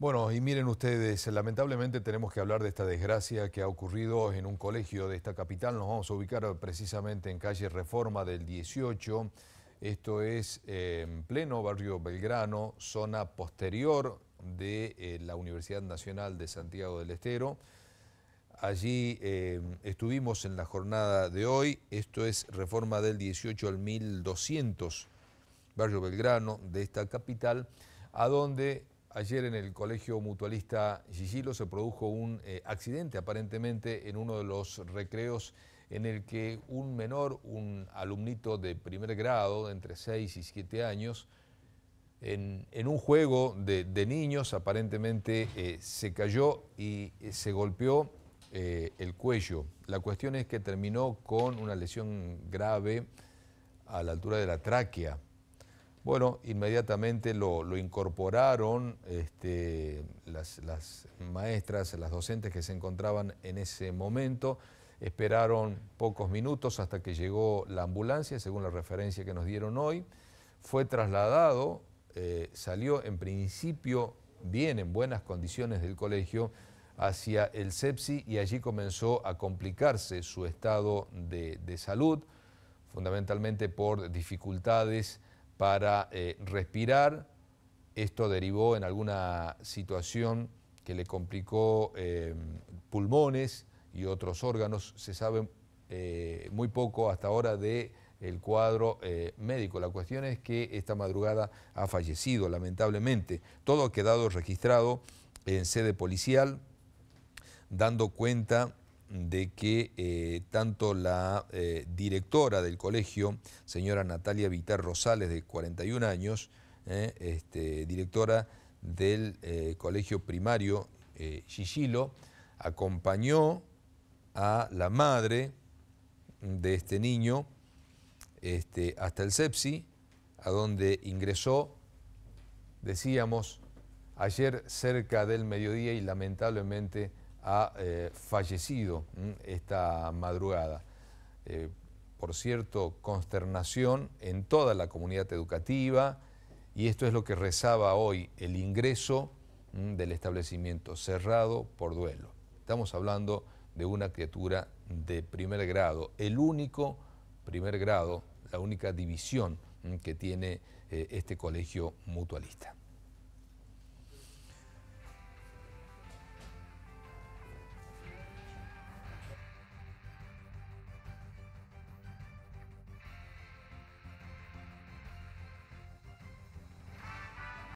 Bueno, y miren ustedes, lamentablemente tenemos que hablar de esta desgracia que ha ocurrido en un colegio de esta capital. Nos vamos a ubicar precisamente en calle Reforma del 18. Esto es eh, en pleno barrio Belgrano, zona posterior de eh, la Universidad Nacional de Santiago del Estero. Allí eh, estuvimos en la jornada de hoy. Esto es Reforma del 18 al 1200, barrio Belgrano de esta capital, a donde Ayer en el colegio mutualista Gigilo se produjo un eh, accidente aparentemente en uno de los recreos en el que un menor, un alumnito de primer grado, entre 6 y 7 años, en, un juego de, niños aparentemente eh, se cayó y eh, se golpeó el cuello. La cuestión es que terminó con una lesión grave a la altura de la tráquea. Bueno, inmediatamente lo, incorporaron este, las, maestras, las docentes que se encontraban en ese momento. Esperaron pocos minutos hasta que llegó la ambulancia, según la referencia que nos dieron hoy. Fue trasladado, eh, salió en principio bien, en buenas condiciones del colegio, hacia el SEPSI y allí comenzó a complicarse su estado de salud, fundamentalmente por dificultades para eh, respirar. Esto derivó en alguna situación que le complicó em, pulmones y otros órganos. Se sabe eh, muy poco hasta ahora de cuadro eh, médico. La cuestión es que esta madrugada ha fallecido, lamentablemente. Todo ha quedado registrado en sede policial, dando cuenta de que eh, tanto la eh, directora del colegio, señora Natalia Vitar Rosales, de 41 años, eh, este, directora del colegio primario Chichilo, acompañó a la madre de este niño este, hasta el SEPSI, a donde ingresó, decíamos, ayer cerca del mediodía y lamentablemente ha eh, fallecido esta madrugada. Eh, por cierto, consternación en toda la comunidad educativa y esto es lo que rezaba hoy el ingreso del establecimiento cerrado por duelo. Estamos hablando de una criatura de primer grado, el único primer grado, la única división que tiene eh, este colegio mutualista.